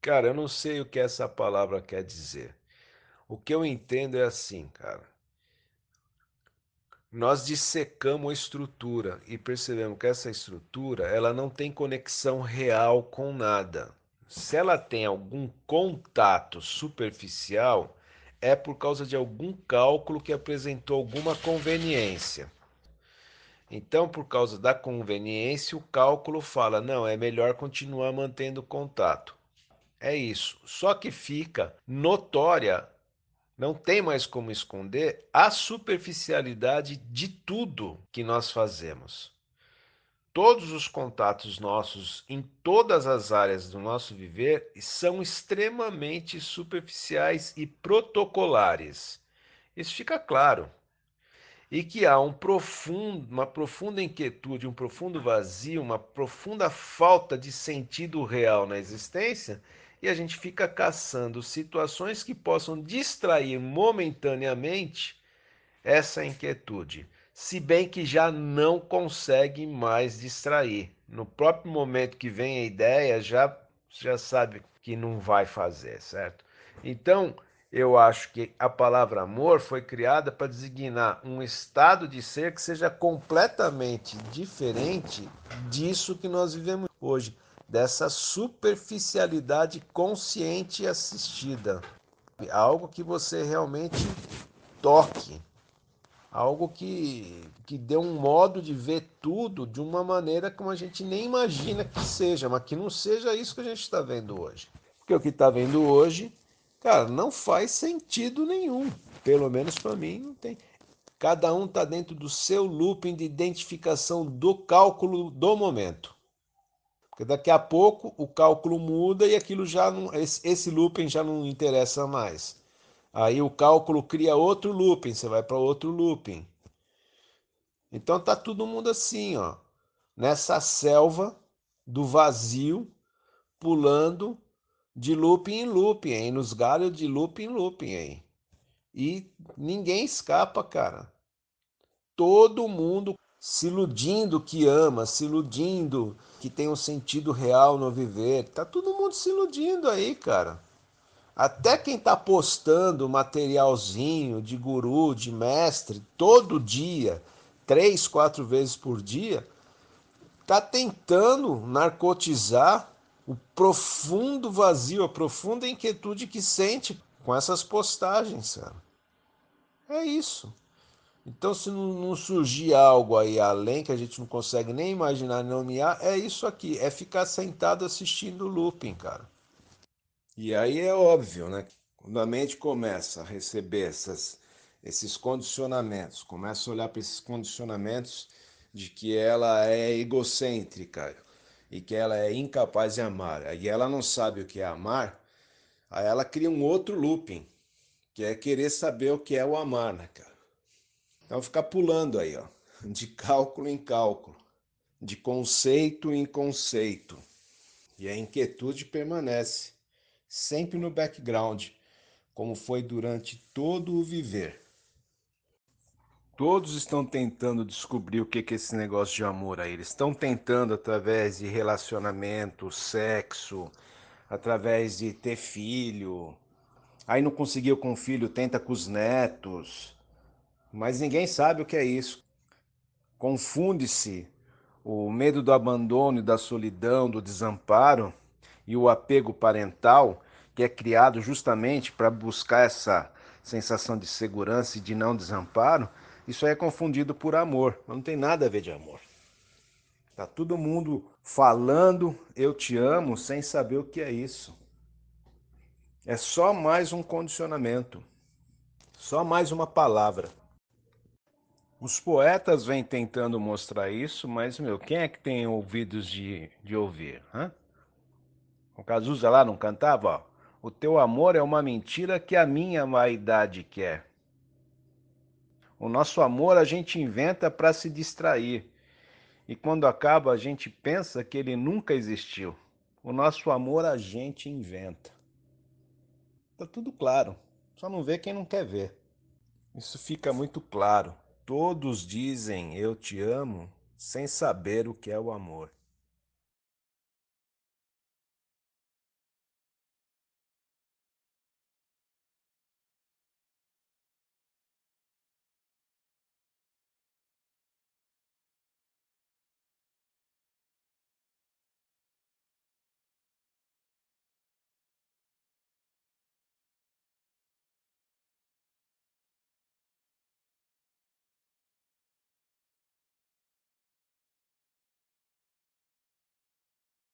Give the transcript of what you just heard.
Cara, eu não sei o que essa palavra quer dizer. O que eu entendo é assim, cara. Nós dissecamos a estrutura e percebemos que essa estrutura, ela não tem conexão real com nada. Se ela tem algum contato superficial, é por causa de algum cálculo que apresentou alguma conveniência. Então, por causa da conveniência, o cálculo fala: não, é melhor continuar mantendo contato. É isso. Só que fica notória, não tem mais como esconder, a superficialidade de tudo que nós fazemos. Todos os contatos nossos em todas as áreas do nosso viver são extremamente superficiais e protocolares. Isso fica claro e que há um profundo, uma profunda inquietude, um profundo vazio, uma profunda falta de sentido real na existência, e a gente fica caçando situações que possam distrair momentaneamente essa inquietude, se bem que já não consegue mais distrair. No próprio momento que vem a ideia, já já sabe que não vai fazer, certo? Então, eu acho que a palavra amor foi criada para designar um estado de ser que seja completamente diferente disso que nós vivemos hoje, dessa superficialidade consciente e assistida. Algo que você realmente toque, algo que, que dê um modo de ver tudo de uma maneira como a gente nem imagina que seja, mas que não seja isso que a gente está vendo hoje. Porque o que está vendo hoje Cara, não faz sentido nenhum. Pelo menos para mim não tem. Cada um está dentro do seu looping de identificação do cálculo do momento. Porque daqui a pouco o cálculo muda e aquilo já não, esse looping já não interessa mais. Aí o cálculo cria outro looping, você vai para outro looping. Então tá todo mundo assim, ó, nessa selva do vazio, pulando de looping em looping, hein? Nos galhos de looping em looping, hein? E ninguém escapa, cara. Todo mundo se iludindo que ama, se iludindo que tem um sentido real no viver. Tá todo mundo se iludindo aí, cara. Até quem tá postando materialzinho de guru, de mestre, todo dia, três, quatro vezes por dia, tá tentando narcotizar o profundo vazio, a profunda inquietude que sente com essas postagens, cara. É isso. Então, se não, surgir algo aí além que a gente não consegue nem imaginar, nomear, é isso aqui, é ficar sentado assistindo o looping, cara. E aí é óbvio, né? Quando a mente começa a receber essas, esses condicionamentos, começa a olhar para esses condicionamentos de que ela é egocêntrica, e que ela é incapaz de amar, e ela não sabe o que é amar, aí ela cria um outro looping, que é querer saber o que é o amar, né, cara? Então ficar pulando aí, ó, de cálculo em cálculo, de conceito em conceito. E a inquietude permanece, sempre no background, como foi durante todo o viver. Todos estão tentando descobrir o que é esse negócio de amor aí. Eles estão tentando através de relacionamento, sexo, através de ter filho. Aí não conseguiu com o filho, tenta com os netos. Mas ninguém sabe o que é isso. Confunde-se o medo do abandono e da solidão, do desamparo e o apego parental, que é criado justamente para buscar essa sensação de segurança e de não desamparo isso aí é confundido por amor, mas não tem nada a ver de amor. Tá todo mundo falando eu te amo sem saber o que é isso. É só mais um condicionamento, só mais uma palavra. Os poetas vêm tentando mostrar isso, mas, meu, quem é que tem ouvidos de, de ouvir? Hã? O Cazuza lá não cantava? Ó, o teu amor é uma mentira que a minha vaidade quer. O nosso amor a gente inventa para se distrair. E quando acaba, a gente pensa que ele nunca existiu. O nosso amor a gente inventa. Tá tudo claro. Só não vê quem não quer ver. Isso fica muito claro. Todos dizem eu te amo sem saber o que é o amor.